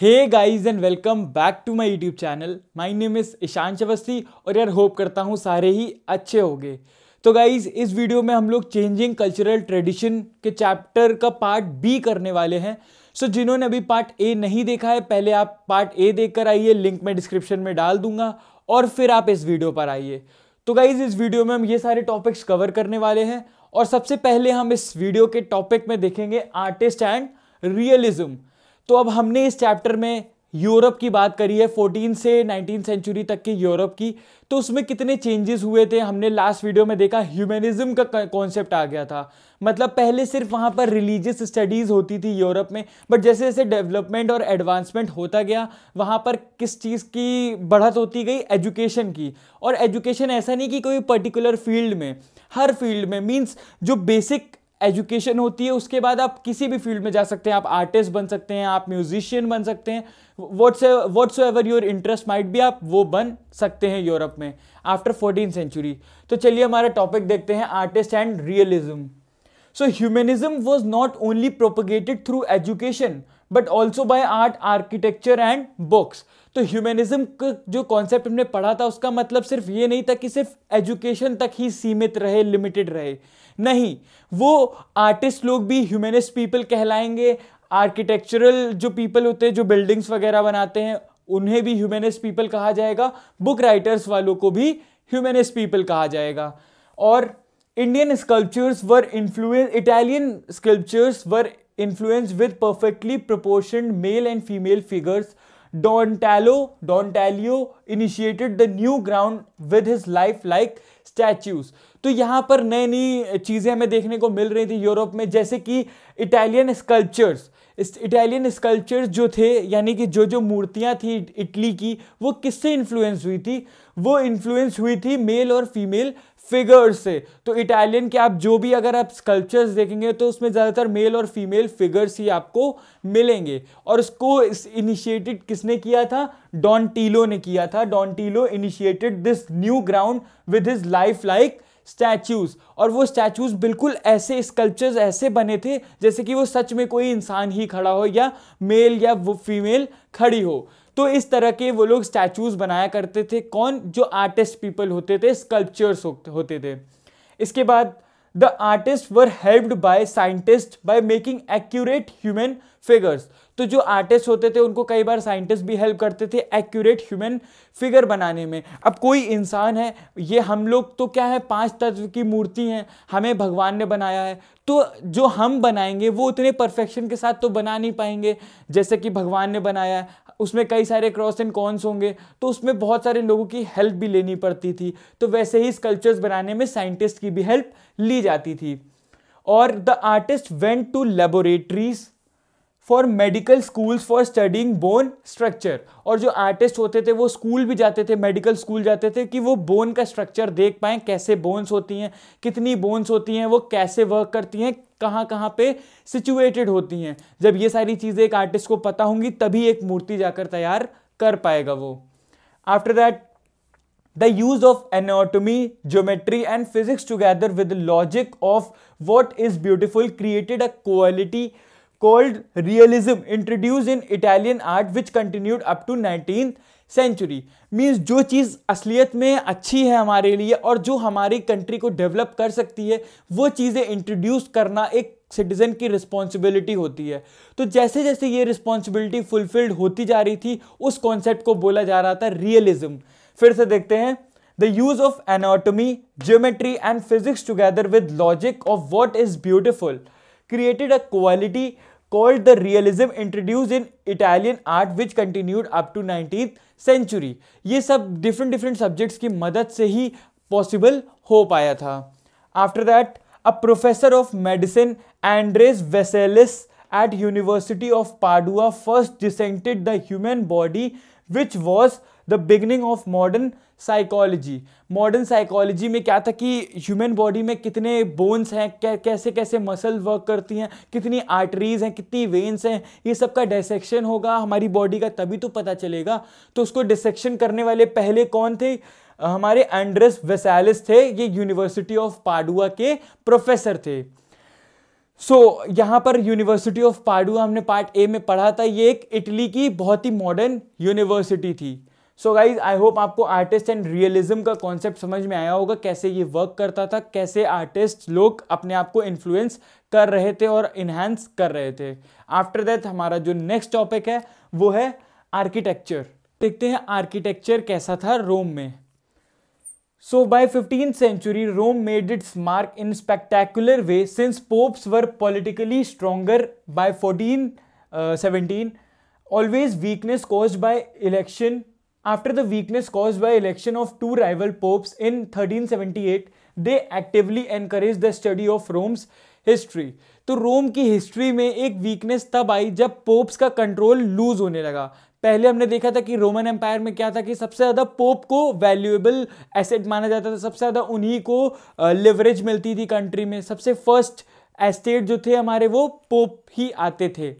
Hey guys and welcome back to my YouTube channel my name is Ishan Chavasti और यार hope करता हूँ सारे ही अच्छे होंगे तो गाइस इस वीडियो में हम लोग चेंजिंग कल्चरल ट्रेडिशन के चैप्टर का पार्ट बी करने वाले हैं सो so, जिन्होंने अभी पार्ट ए नहीं देखा है पहले आप पार्ट ए देख कर आइए लिंक मैं डिस्क्रिप्शन में डाल दूंगा और फिर आप इस वीडियो पर आइए तो गाइज़ इस वीडियो में हम ये सारे टॉपिक्स कवर करने वाले हैं और सबसे पहले हम इस वीडियो के टॉपिक में देखेंगे आर्टिस्ट एंड रियलिज्म तो अब हमने इस चैप्टर में यूरोप की बात करी है फोर्टीन से नाइनटीन सेंचुरी तक के यूरोप की तो उसमें कितने चेंजेस हुए थे हमने लास्ट वीडियो में देखा ह्यूमनिज्म का कॉन्सेप्ट आ गया था मतलब पहले सिर्फ वहाँ पर रिलीजियस स्टडीज़ होती थी यूरोप में बट जैसे जैसे डेवलपमेंट और एडवांसमेंट होता गया वहाँ पर किस चीज़ की बढ़त होती गई एजुकेशन की और एजुकेशन ऐसा नहीं कि कोई पर्टिकुलर फील्ड में हर फील्ड में मीन्स जो बेसिक एजुकेशन होती है उसके बाद आप किसी भी फील्ड में जा सकते हैं आप आर्टिस्ट बन सकते हैं आप म्यूजिशियन बन सकते हैं what's ever your interest might भी आप वो बन सकते हैं यूरोप में आफ्टर फोर्टीन सेंचुरी तो चलिए हमारा टॉपिक देखते हैं artist and realism so humanism was not only propagated through education but also by art architecture and books तो ह्यूमेनिज्म का जो कॉन्सेप्ट हमने पढ़ा था उसका मतलब सिर्फ ये नहीं था कि सिर्फ एजुकेशन तक ही सीमित रहे लिमिटेड रहे नहीं वो आर्टिस्ट लोग भी ह्यूमेनिस्ट पीपल कहलाएंगे आर्किटेक्चरल जो पीपल होते हैं जो बिल्डिंग्स वगैरह बनाते हैं उन्हें भी ह्यूमेनिस्ट पीपल कहा जाएगा बुक राइटर्स वालों को भी ह्यूमेनिस्ट पीपल कहा जाएगा और Indian sculptures were influence Italian sculptures were influenced with perfectly proportioned male and female figures, Donatello, Donatello initiated the new ground with his life like statues. तो यहाँ पर नई नई चीज़ें हमें देखने को मिल रही थी यूरोप में जैसे कि इटालियन स्कल्पचर्स इटालियन स्कल्पचर्स जो थे यानी कि जो जो मूर्तियाँ थी इटली की वो किससे इन्फ्लुएंस हुई थी वो इन्फ्लुएंस हुई थी मेल और फीमेल फिगर्स से तो इटालियन के आप जो भी अगर आप स्कल्पचर्स देखेंगे तो उसमें ज़्यादातर मेल और फीमेल फिगर्स ही आपको मिलेंगे और उसको इस इनिशिएटेड किसने किया था डॉन टीलो ने किया था Donatello initiated this new ground with his life like statues और वो स्टैचूज बिल्कुल ऐसे स्कल्पचर्स ऐसे बने थे जैसे कि वो सच में कोई इंसान ही खड़ा हो या मेल या वो फीमेल खड़ी हो तो इस तरह के वो लोग स्टैचूज बनाया करते थे कौन जो आर्टिस्ट पीपल होते थे स्कल्पचर्स होते थे इसके बाद the artist were helped by scientist by making accurate human figures तो जो आर्टिस्ट होते थे उनको कई बार साइंटिस्ट भी हेल्प करते थे एक्यूरेट ह्यूमन फिगर बनाने में अब कोई इंसान है ये हम लोग तो क्या है पांच तत्व की मूर्ति हैं हमें भगवान ने बनाया है तो जो हम बनाएंगे वो उतने परफेक्शन के साथ तो बना नहीं पाएंगे जैसे कि भगवान ने बनाया है उसमें कई सारे क्रॉस एंड कॉन्स होंगे तो उसमें बहुत सारे लोगों की हेल्प भी लेनी पड़ती थी तो वैसे ही स्कल्पचर्स बनाने में साइंटिस्ट की भी हेल्प ली जाती थी और the artist went to laboratories for medical schools for studying bone structure और जो आर्टिस्ट होते थे वो स्कूल भी जाते थे मेडिकल स्कूल जाते थे कि वो बोन का स्ट्रक्चर देख पाएँ कैसे बोन्स होती हैं कितनी बोन्स होती हैं वो कैसे वर्क करती हैं कहाँ कहाँ पे सिचुएटेड होती हैं जब ये सारी चीज़ें एक आर्टिस्ट को पता होंगी तभी एक मूर्ति जाकर तैयार कर पाएगा वो after that the use of anatomy, geometry, and physics together with the logic of what is beautiful created a quality called realism introduced in Italian art which continued up to 19th century means जो चीज़ असलियत में अच्छी है हमारे लिए और जो हमारी कंट्री को डेवलप कर सकती है वो चीज़ें इंट्रोड्यूस करना एक सिटीज़न की रिस्पॉन्सिबिलिटी होती है तो जैसे जैसे ये रिस्पॉन्सिबिलिटी फुलफिल्ड होती जा रही थी उस कॉन्सेप्ट को बोला जा रहा था रियलिज्म फिर से देखते हैं the use of anatomy geometry and physics together with logic of what is beautiful created a quality called the realism introduced in Italian art which continued up to 19th century. ये सब different different subjects की मदद से ही possible हो पाया था After that, a professor of medicine Andres Vesalius at University of Padua first dissected the human body which was the beginning of modern psychology modern psychology में क्या था कि ह्यूमन बॉडी में कितने बोन्स हैं कैसे कैसे मसल वर्क करती हैं कितनी आर्टरीज हैं कितनी वेन्स हैं ये सब का डिसेक्शन होगा हमारी बॉडी का तभी तो पता चलेगा तो उसको डिसेक्शन करने वाले पहले कौन थे हमारे एंड्रेस वेसालिस थे ये यूनिवर्सिटी ऑफ पाडुआ के प्रोफेसर थे सो so, यहाँ पर यूनिवर्सिटी ऑफ पाडुआ हमने पार्ट ए में पढ़ा था ये एक इटली की बहुत ही मॉडर्न यूनिवर्सिटी थी सो गाइज आई होप आपको आर्टिस्ट एंड रियलिज्म का कॉन्सेप्ट समझ में आया होगा कैसे ये वर्क करता था कैसे आर्टिस्ट लोग अपने आप को इन्फ्लुएंस कर रहे थे और इन्हेंस कर रहे थे आफ्टर दैट हमारा जो नेक्स्ट टॉपिक है वो है आर्किटेक्चर देखते हैं आर्किटेक्चर कैसा था रोम में so by fifteen century Rome made its mark in spectacular way since popes were politically stronger by fourteen seventeen always weakness cause by election after the weakness caused by election of two rival popes in 1378, they actively encouraged the study of Rome's history. तो रोम की history में एक weakness तब आई जब pops का control loose होने लगा पहले हमने देखा था कि रोमन एम्पायर में क्या था कि सबसे ज़्यादा पोप को वैल्यूएबल एसेट माना जाता था सबसे ज़्यादा उन्हीं को लेवरेज मिलती थी कंट्री में सबसे फर्स्ट एस्टेट जो थे हमारे वो पोप ही आते थे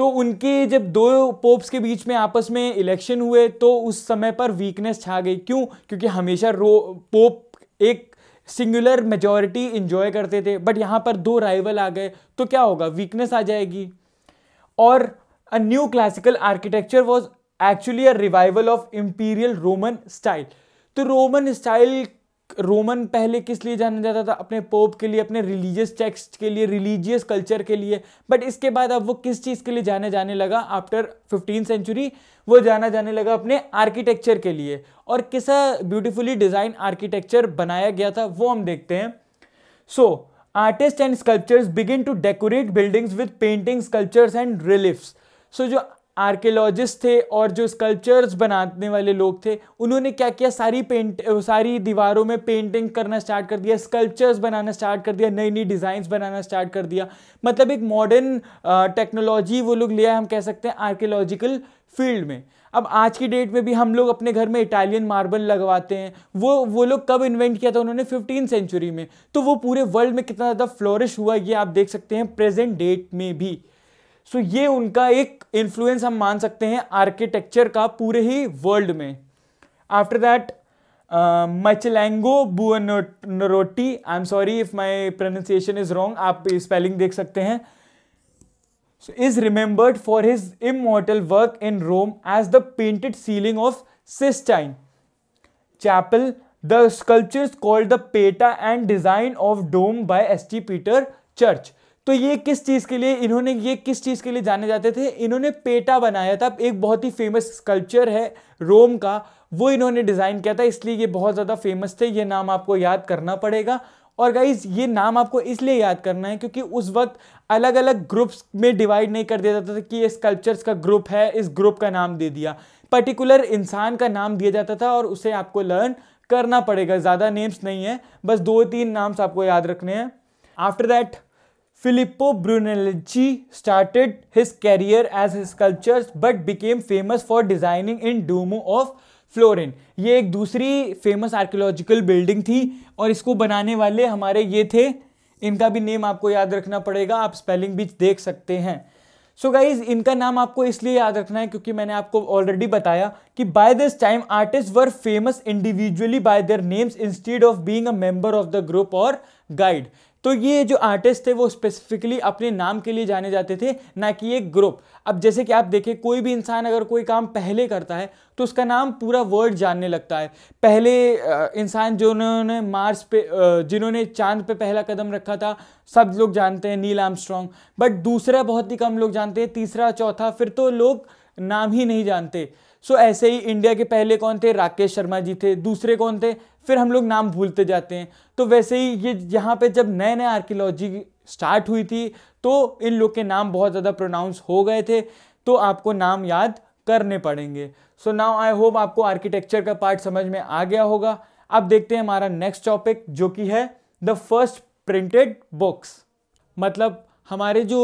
तो उनके जब दो पोप्स के बीच में आपस में इलेक्शन हुए तो उस समय पर वीकनेस छा गई क्यों क्योंकि हमेशा रो पोप एक सिंगुलर मेजॉरिटी इंजॉय करते थे बट यहाँ पर दो राइवल आ गए तो क्या होगा वीकनेस आ जाएगी और a new classical architecture was actually a revival of imperial Roman style तो रोमन स्टाइल रोमन पहले किस लिए जाना जाता था अपने पोप के लिए अपने रिलीजियस टेक्स्ट के लिए रिलीजियस कल्चर के लिए बट इसके बाद अब वो किस चीज़ के लिए जाने जाने लगा आफ्टर फिफ्टीन सेंचुरी वो जाना जाने लगा अपने आर्किटेक्चर के लिए और किसा ब्यूटिफुली डिज़ाइन आर्किटेक्चर बनाया गया था वो हम देखते हैं so artist and sculptures begin to decorate buildings with painting sculptures and reliefs so जो आर्कियोलॉजिस्ट थे और जो स्कल्पचर्स बनाने वाले लोग थे उन्होंने क्या किया सारी पेंट सारी दीवारों में पेंटिंग करना स्टार्ट कर दिया स्कल्पचर्स बनाना स्टार्ट कर दिया नई नई डिज़ाइंस बनाना स्टार्ट कर दिया मतलब एक मॉडर्न टेक्नोलॉजी वो लोग लिया हम कह सकते हैं आर्कियोलॉजिकल फील्ड में अब आज की डेट में भी हम लोग अपने घर में इटालियन मार्बल लगवाते हैं वो वो लोग कब इन्वेंट किया था उन्होंने फिफ्टीन सेंचुरी में तो वो पूरे वर्ल्ड में कितना ज़्यादा फ्लोरिश हुआ ये आप देख सकते हैं प्रेजेंट डेट में भी सो so, ये उनका एक इन्फ्लुएंस हम मान सकते हैं आर्किटेक्चर का पूरे ही वर्ल्ड में after that Michelangelo Buonarroti I am sorry if my pronunciation is wrong आप स्पेलिंग देख सकते हैं is remembered for his immortal work in Rome as the painted ceiling of Sistine Chapel the sculptures called the Pieta and design of dome by S T Peter church तो ये किस चीज़ के लिए इन्होंने ये किस चीज़ के लिए जाने जाते थे इन्होंने पेटा बनाया था एक बहुत ही फेमस स्कल्पचर है रोम का वो इन्होंने डिज़ाइन किया था इसलिए ये बहुत ज़्यादा फेमस थे ये नाम आपको याद करना पड़ेगा और गाइज ये नाम आपको इसलिए याद करना है क्योंकि उस वक्त अलग अलग ग्रुप्स में डिवाइड नहीं कर दिया जाता था कि ये स्कल्पचर्स का ग्रुप है इस ग्रुप का नाम दे दिया पर्टिकुलर इंसान का नाम दिया जाता था और उसे आपको लर्न करना पड़ेगा ज़्यादा नेम्स नहीं है बस दो तीन नाम्स आपको याद रखने हैं after that Filippo Brunelleschi started his career as his sculptures but became famous for designing in Duomo of Florence ये एक दूसरी फेमस आर्कियोलॉजिकल बिल्डिंग थी और इसको बनाने वाले हमारे ये थे इनका भी नेम आपको याद रखना पड़ेगा आप स्पेलिंग भी देख सकते हैं सो so गाइज इनका नाम आपको इसलिए याद रखना है क्योंकि मैंने आपको ऑलरेडी बताया कि by this time artist were famous individually by their names instead of being a member of the group और गाइड तो ये जो आर्टिस्ट थे वो स्पेसिफिकली अपने नाम के लिए जाने जाते थे ना कि एक ग्रुप अब जैसे कि आप देखें कोई भी इंसान अगर कोई काम पहले करता है तो उसका नाम पूरा वर्ल्ड जानने लगता है पहले इंसान जिन्होंने मार्स पे जिन्होंने चांद पे पहला कदम रखा था सब लोग जानते हैं नील आर्मस्ट्रॉन्ग बट दूसरा बहुत ही कम लोग जानते हैं तीसरा चौथा फिर तो लोग नाम ही नहीं जानते सो so, ऐसे ही इंडिया के पहले कौन थे राकेश शर्मा जी थे दूसरे कौन थे फिर हम लोग नाम भूलते जाते हैं तो वैसे ही ये यहाँ पे जब नए नए आर्कियोलॉजी स्टार्ट हुई थी तो इन लोग के नाम बहुत ज़्यादा प्रोनाउंस हो गए थे तो आपको नाम याद करने पड़ेंगे सो नाउ आई होप आपको आर्किटेक्चर का पार्ट समझ में आ गया होगा अब देखते हैं हमारा नेक्स्ट टॉपिक जो कि है द फर्स्ट प्रिंटेड बुक्स मतलब हमारे जो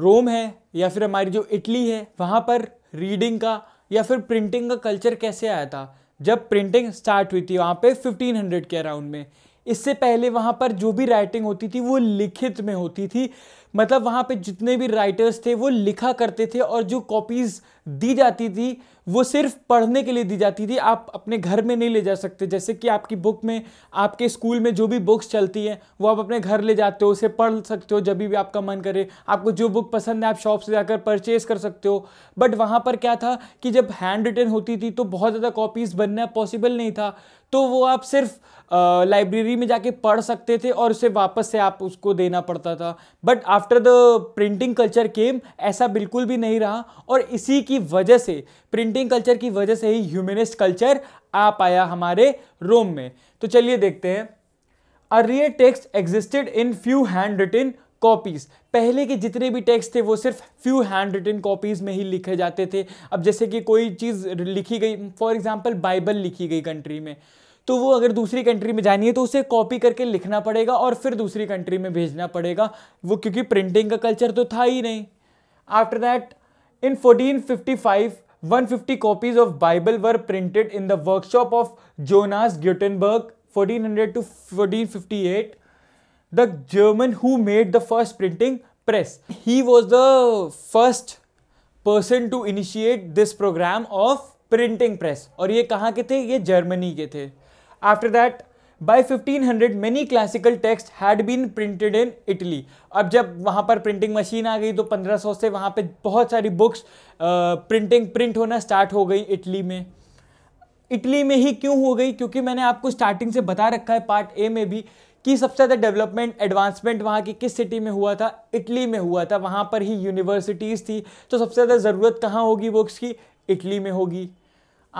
रोम है या फिर हमारी जो इटली है वहाँ पर रीडिंग का या फिर प्रिंटिंग का कल्चर कैसे आया था जब प्रिंटिंग स्टार्ट हुई थी वहाँ पे 1500 के अराउंड में इससे पहले वहाँ पर जो भी राइटिंग होती थी वो लिखित में होती थी मतलब वहाँ पे जितने भी राइटर्स थे वो लिखा करते थे और जो कॉपीज़ दी जाती थी वो सिर्फ पढ़ने के लिए दी जाती थी आप अपने घर में नहीं ले जा सकते जैसे कि आपकी बुक में आपके स्कूल में जो भी बुक्स चलती हैं वो आप अपने घर ले जाते हो उसे पढ़ सकते हो जब भी आपका मन करे आपको जो बुक पसंद है आप शॉप से जाकर परचेज कर सकते हो बट वहाँ पर क्या था कि जब हैंड रिटन होती थी तो बहुत ज़्यादा कॉपीज़ बनना पॉसिबल नहीं था तो वो आप सिर्फ लाइब्रेरी में जाके पढ़ सकते थे और उसे वापस से आप उसको देना पड़ता था but after the printing culture came ऐसा बिल्कुल भी नहीं रहा और इसी की वजह से प्रिंटिंग प्रिंटिंग कल्चर की वजह से ही ह्यूमनिस्ट कल्चर आ पाया हमारे रोम में तो चलिए देखते हैं earlier texts existed in few hand written copies पहले के जितने भी टेक्स्ट थे वो सिर्फ फ्यू हैंड रिटिन कॉपीज़ में ही लिखे जाते थे अब जैसे कि कोई चीज़ लिखी गई फॉर एग्जाम्पल बाइबल लिखी गई कंट्री में तो वो अगर दूसरी कंट्री में जानी है तो उसे कॉपी करके लिखना पड़ेगा और फिर दूसरी कंट्री में भेजना पड़ेगा वो क्योंकि प्रिंटिंग का कल्चर तो था ही नहीं after that in 1455 one fifty copies of Bible were printed in the workshop of Johannes Gutenberg fourteen hundred to fourteen fifty eight the German who made the first printing press he was the first person to initiate this program of printing press और ये कहाँ के थे ये Germany के थे after that by 1500 many classical text had been printed in Italy अब जब वहाँ पर प्रिंटिंग मशीन आ गई तो 1500 से वहाँ पे बहुत सारी बुक्स प्रिंटिंग प्रिंट होना स्टार्ट हो गई इटली में इटली में ही क्यों हो गई क्योंकि मैंने आपको स्टार्टिंग से बता रखा है पार्ट ए में भी कि सबसे ज़्यादा डेवलपमेंट एडवांसमेंट वहाँ की किस सिटी में हुआ था इटली में हुआ था वहाँ पर ही यूनिवर्सिटीज़ थी तो सबसे ज़्यादा ज़रूरत कहाँ होगी बुक्स की इटली में होगी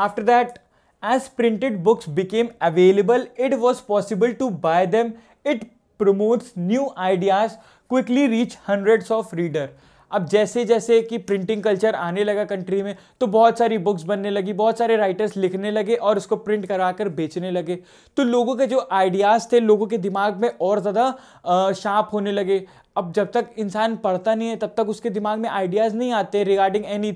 after that As printed books became available, it was possible to buy them. It promotes new ideas, quickly reach hundreds of reader. अब जैसे जैसे कि प्रिंटिंग कल्चर आने लगा कंट्री में तो बहुत सारी बुक्स बनने लगी बहुत सारे राइटर्स लिखने लगे और उसको प्रिंट करा कर बेचने लगे तो लोगों के जो आइडियाज़ थे लोगों के दिमाग में और ज़्यादा शार्प होने लगे अब जब तक इंसान पढ़ता नहीं है तब तक उसके दिमाग में आइडियाज़ नहीं आते रिगार्डिंग एनी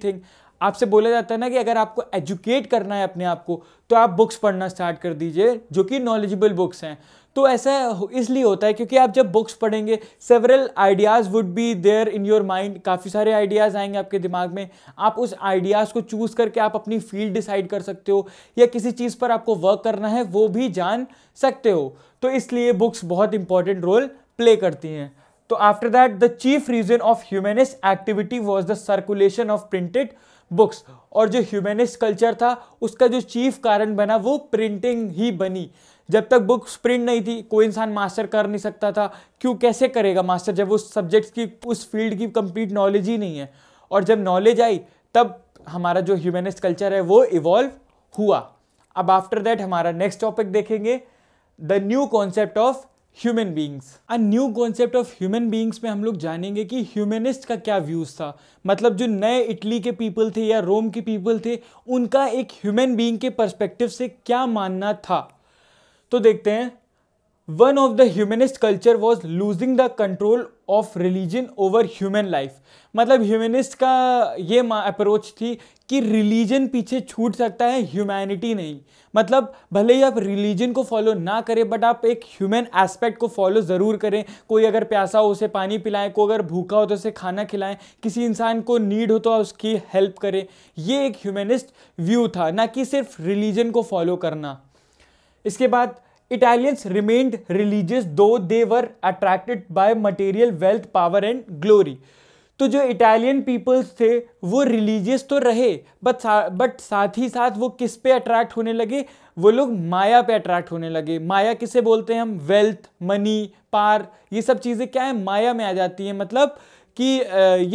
आपसे बोला जाता है ना कि अगर आपको एजुकेट करना है अपने आप को तो आप बुक्स पढ़ना स्टार्ट कर दीजिए जो कि नॉलेजेबल बुक्स हैं तो ऐसा इसलिए होता है क्योंकि आप जब बुक्स पढ़ेंगे several ideas would be there in your mind काफ़ी सारे आइडियाज़ आएंगे आपके दिमाग में आप उस आइडियाज़ को चूज़ करके आप अपनी फील्ड डिसाइड कर सकते हो या किसी चीज़ पर आपको वर्क करना है वो भी जान सकते हो तो इसलिए बुक्स बहुत इंपॉर्टेंट रोल प्ले करती हैं तो after that the chief reason of humanist activity was the circulation of printed books और जो ह्यूमनिस्ट कल्चर था उसका जो चीफ कारण बना वो प्रिंटिंग ही बनी जब तक बुक्स प्रिंट नहीं थी कोई इंसान मास्टर कर नहीं सकता था क्यों कैसे करेगा मास्टर जब उस सब्जेक्ट की उस फील्ड की कंप्लीट नॉलेज ही नहीं है और जब नॉलेज आई तब हमारा जो ह्यूमनिस्ट कल्चर है वो इवॉल्व हुआ अब आफ्टर दैट हमारा नेक्स्ट टॉपिक देखेंगे the new concept of human beings a new concept of human beings में हम लोग जानेंगे कि ह्यूमनिस्ट का क्या व्यूज़ था मतलब जो नए इटली के पीपल थे या रोम के पीपल थे उनका एक ह्यूमन बींग के परस्पेक्टिव से क्या मानना था तो देखते हैं one of the humanist culture was losing the control of religion over human life मतलब ह्यूमनिस्ट का ये अप्रोच थी कि रिलीजन पीछे छूट सकता है ह्यूमैनिटी नहीं मतलब भले ही आप रिलीजन को फॉलो ना करें बट आप एक ह्यूमन एस्पेक्ट को फॉलो ज़रूर करें कोई अगर प्यासा हो उसे पानी पिलाएं कोई अगर भूखा हो तो उसे खाना खिलाएं किसी इंसान को नीड हो तो उसकी हेल्प करें ये एक ह्यूमनिस्ट व्यू था ना कि सिर्फ रिलीजन को फॉलो करना इसके बाद Italians remained religious though they were attracted by material wealth, power and glory. तो जो इटालियन पीपल्स थे वो रिलीजियस तो रहे बट सा, बट साथ ही साथ वो किस पे अट्रैक्ट होने लगे वो लोग माया पे अट्रैक्ट होने लगे माया किसे बोलते हैं हम वेल्थ मनी पार ये सब चीज़ें क्या है माया में आ जाती हैं मतलब कि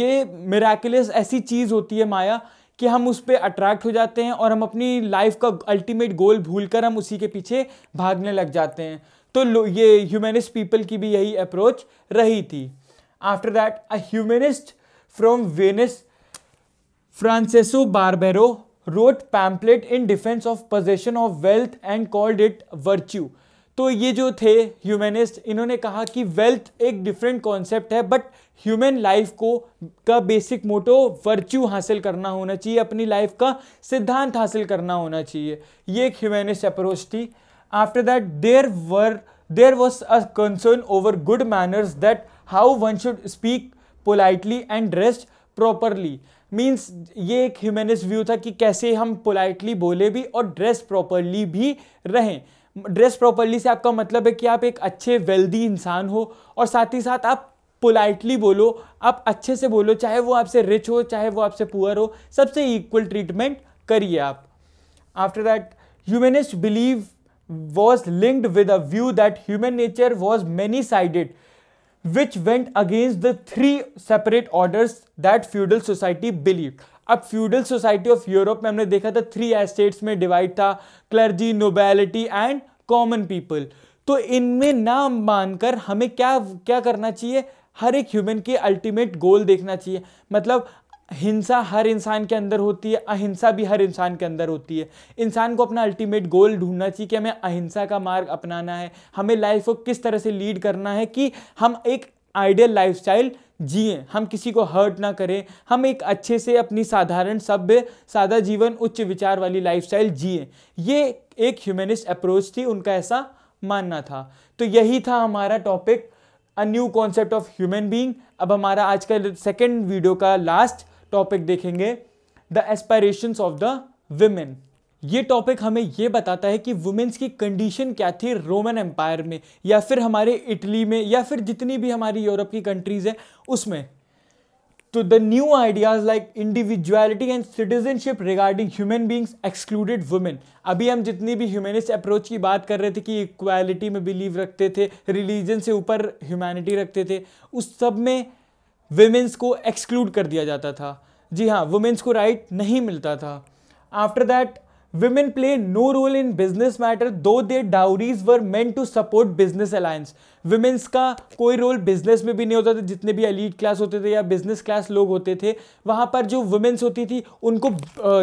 ये मेराकुलस ऐसी चीज़ होती है माया कि हम उस पर अट्रैक्ट हो जाते हैं और हम अपनी लाइफ का अल्टीमेट गोल भूल कर हम उसी के पीछे भागने लग जाते हैं तो ये ह्यूमनिस्ट पीपल की भी यही अप्रोच रही थी after that a humanist from Venice Francesco Barbaro wrote pamphlet in defence of possession of wealth and called it virtue तो ये जो थे ह्यूमनिस्ट इन्होंने कहा कि वेल्थ एक डिफरेंट कॉन्सेप्ट है बट ह्यूमन लाइफ को का बेसिक मोटो वर्च्यू हासिल करना होना चाहिए अपनी लाइफ का सिद्धांत हासिल करना होना चाहिए ये एक ह्यूमनिस्ट अप्रोच थी after that there were there was a concern over good manners that how one should speak politely and dressed properly means ये एक ह्यूमनिस्ट व्यू था कि कैसे हम पोलाइटली बोले भी और ड्रेस प्रॉपरली भी रहें ड्रेस प्रॉपरली से आपका मतलब है कि आप एक अच्छे वेल्दी इंसान हो और साथ ही साथ आप पोलाइटली बोलो आप अच्छे से बोलो चाहे वो आपसे रिच हो चाहे वो आपसे पुअर हो सबसे इक्वल ट्रीटमेंट करिए आप after that humanist believe was linked with a view that human nature was many sided which went against the three separate orders that feudal society believe अब फ्यूडल सोसाइटी ऑफ यूरोप में हमने देखा था three estates में divide था clergy nobility and common people तो इनमें ना मानकर हमें क्या क्या करना चाहिए हर एक ह्यूमन के अल्टीमेट गोल देखना चाहिए मतलब हिंसा हर इंसान के अंदर होती है अहिंसा भी हर इंसान के अंदर होती है इंसान को अपना अल्टीमेट गोल ढूंढना चाहिए कि हमें अहिंसा का मार्ग अपनाना है हमें लाइफ को किस तरह से लीड करना है कि हम एक आइडियल लाइफस्टाइल जिए हम किसी को हर्ट ना करें हम एक अच्छे से अपनी साधारण सभ्य सादा जीवन उच्च विचार वाली लाइफस्टाइल जिए ये एक ह्यूमनिस्ट अप्रोच थी उनका ऐसा मानना था तो यही था हमारा topic a new concept of human being अब हमारा आज का सेकेंड वीडियो का लास्ट टॉपिक देखेंगे the aspirations of the women ये टॉपिक हमें ये बताता है कि वुमेन्स की कंडीशन क्या थी रोमन एम्पायर में या फिर हमारे इटली में या फिर जितनी भी हमारी यूरोप की कंट्रीज़ हैं उसमें तो the new ideas like individuality and citizenship regarding human beings excluded women अभी हम जितनी भी ह्यूमेनिस्ट अप्रोच की बात कर रहे थे कि इक्वालिटी में बिलीव रखते थे रिलीजन से ऊपर ह्यूमैनिटी रखते थे उस सब में वुमेंस को एक्सक्लूड कर दिया जाता था जी हाँ वुमेंस को राइट नहीं मिलता था after that women play no role in business matter though their dowries were meant to support business alliance women's का कोई रोल बिजनेस में भी नहीं होता था जितने भी एलीट क्लास होते थे या बिजनेस क्लास लोग होते थे वहाँ पर जो वुमेन्स होती थी उनको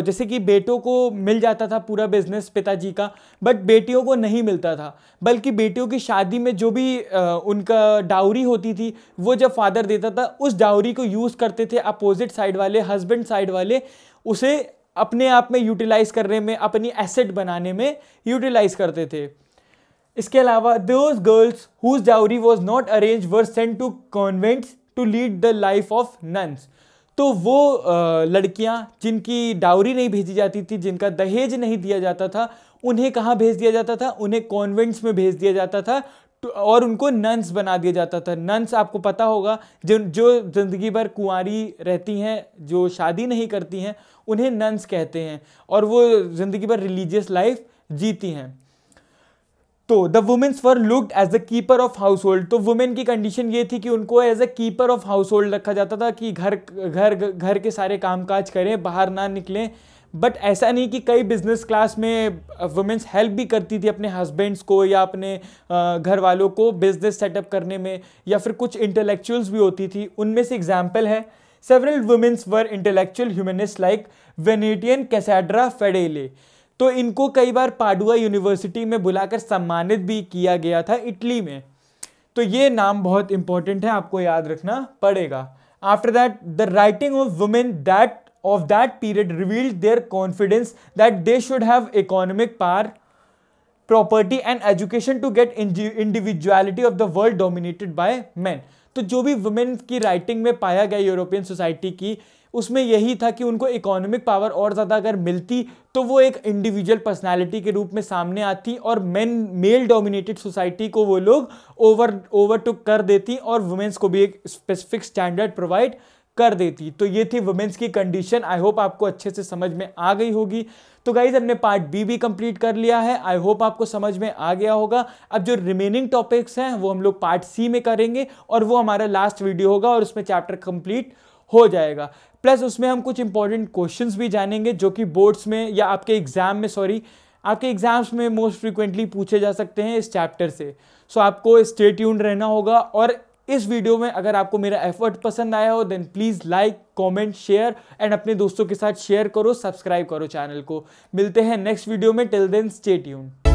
जैसे कि बेटों को मिल जाता था पूरा बिजनेस पिताजी का बट बेटियों को नहीं मिलता था बल्कि बेटियों की शादी में जो भी उनका डाउरी होती थी वो जब फादर देता था उस डाउरी को यूज़ करते थे अपोजिट साइड वाले हस्बैंड साइड वाले उसे अपने आप में यूटिलाइज करने में अपनी एसेट बनाने में यूटिलाइज करते थे इसके अलावा those girls whose dowry was not arrange were sent to convents to lead the life of nuns तो वो लड़कियां जिनकी डाउरी नहीं भेजी जाती थी जिनका दहेज नहीं दिया जाता था उन्हें कहाँ भेज दिया जाता था उन्हें कॉन्वेंट्स में भेज दिया जाता था तो और उनको नंस बना दिया जाता था नंस आपको पता होगा जो जो ज़िंदगी भर कुंवारी रहती हैं जो शादी नहीं करती हैं उन्हें नंस कहते हैं और वो ज़िंदगी भर रिलीजियस लाइफ जीती हैं तो the womens for looked as a keeper of household तो वुमेन की कंडीशन ये थी कि उनको as a keeper of household रखा जाता था कि घर घर घर के सारे काज करें बाहर ना निकलें बट ऐसा नहीं कि कई बिजनेस क्लास में वुमेंस uh, हेल्प भी करती थी अपने हस्बैंड्स को या अपने uh, घर वालों को बिजनेस सेटअप करने में या फिर कुछ इंटेलेक्चुअल्स भी होती थी उनमें से एग्जाम्पल है several womens were intellectual humanist like Venetian Cassandra Fedele तो इनको कई बार पाडुआ यूनिवर्सिटी में बुलाकर सम्मानित भी किया गया था इटली में तो ये नाम बहुत इंपॉर्टेंट है आपको याद रखना पड़ेगा after that the writing of women that of that period revealed their confidence that they should have economic power, property and education to get individuality of the world dominated by men. तो जो भी women की writing में पाया गया European society की उसमें यही था कि उनको इकोनॉमिक पावर और ज़्यादा अगर मिलती तो वो एक इंडिविजुअल पर्सनालिटी के रूप में सामने आती और मेन मेल डोमिनेटेड सोसाइटी को वो लोग ओवर ओवरटुक कर देती और वुमेंस को भी एक स्पेसिफिक स्टैंडर्ड प्रोवाइड कर देती तो ये थी वुमेन्स की कंडीशन आई होप आपको अच्छे से समझ में आ गई होगी तो गाइज हमने पार्ट बी भी कंप्लीट कर लिया है आई होप आपको समझ में आ गया होगा अब जो रिमेनिंग टॉपिक्स हैं वो हम लोग पार्ट सी में करेंगे और वो हमारा लास्ट वीडियो होगा और उसमें चैप्टर कंप्लीट हो जाएगा प्लस उसमें हम कुछ इंपॉर्टेंट क्वेश्चंस भी जानेंगे जो कि बोर्ड्स में या आपके एग्जाम में सॉरी आपके एग्जाम्स में मोस्ट फ्रिक्वेंटली पूछे जा सकते हैं इस चैप्टर से सो so, आपको स्टेट्यून रहना होगा और इस वीडियो में अगर आपको मेरा एफर्ट पसंद आया हो then please like comment, share and अपने दोस्तों के साथ शेयर करो सब्सक्राइब करो चैनल को मिलते हैं नेक्स्ट वीडियो में टिल देन स्टे ट्यून्ड